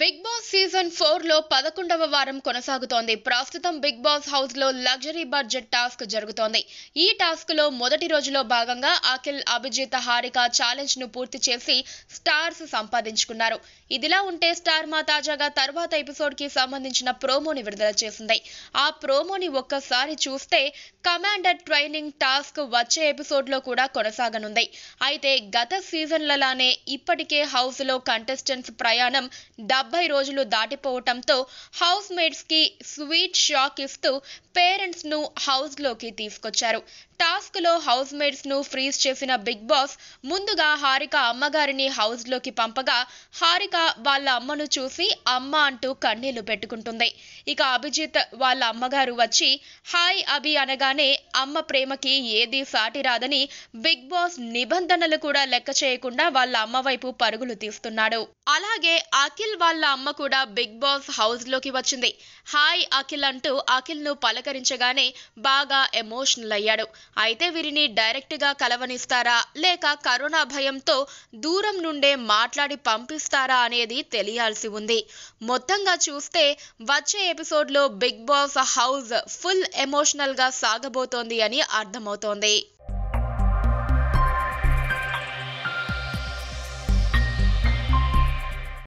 big boss season four లో పదకొండవ వారం కొనసాగుతోంది ప్రస్తుతం బిగ్ బాస్ హౌస్ లో లగ్జరీ బడ్జెట్ టాస్క్ జరుగుతోంది ఈ టాస్క్ లో మొదటి రోజులో భాగంగా అఖిల్ అభిజిత్ హారిక ఛాలెంజ్ ను పూర్తి చేసి స్టార్స్ సంపాదించుకున్నారు ఇదిలా ఉంటే స్టార్ మా తాజాగా తర్వాత ఎపిసోడ్ కి సంబంధించిన ప్రోమోని విడుదల చేసింది ఆ ప్రోమోని ఒక్కసారి చూస్తే కమాండర్ ట్రైనింగ్ టాస్క్ వచ్చే ఎపిసోడ్ లో కూడా కొనసాగనుంది అయితే గత సీజన్లలానే ఇప్పటికే హౌస్ లో కంటెస్టెంట్స్ ప్రయాణం డబ్ డెబ్బై రోజులు దాటిపోవటంతో హౌస్ కి స్వీట్ షాక్ ఇస్తూ పేరెంట్స్ ను హౌస్ లోకి తీసుకొచ్చారు టాస్క్ లో హౌస్ మేట్స్ ను ఫ్రీజ్ చేసిన బిగ్ బాస్ ముందుగా హారిక అమ్మగారిని హౌస్ లోకి పంపగా హారిక వాళ్ళ అమ్మను చూసి అమ్మ అంటూ కన్నీళ్లు పెట్టుకుంటుంది ఇక అభిజిత్ వాళ్ళ అమ్మగారు వచ్చి హాయ్ అభి అనగానే అమ్మ ప్రేమకి ఏది సాటి రాదని బిగ్ బాస్ నిబంధనలు కూడా లెక్క చేయకుండా వాళ్ళ అమ్మ వైపు పరుగులు తీస్తున్నాడు అలాగే అఖిల్ వాళ్ళ అమ్మ కూడా బిగ్ బాస్ హౌస్ లోకి వచ్చింది హాయ్ అఖిల్ అంటూ అఖిల్ ను పలకరించగానే బాగా ఎమోషనల్ అయ్యాడు అయితే వీరిని డైరెక్ట్ గా కలవనిస్తారా లేక కరోనా భయంతో దూరం నుండే మాట్లాడి పంపిస్తారా అనేది తెలియాల్సి ఉంది మొత్తంగా చూస్తే వచ్చే ఎపిసోడ్లో బిగ్ బాస్ హౌస్ ఫుల్ ఎమోషనల్గా సాగబోతోంది అని అర్థమవుతోంది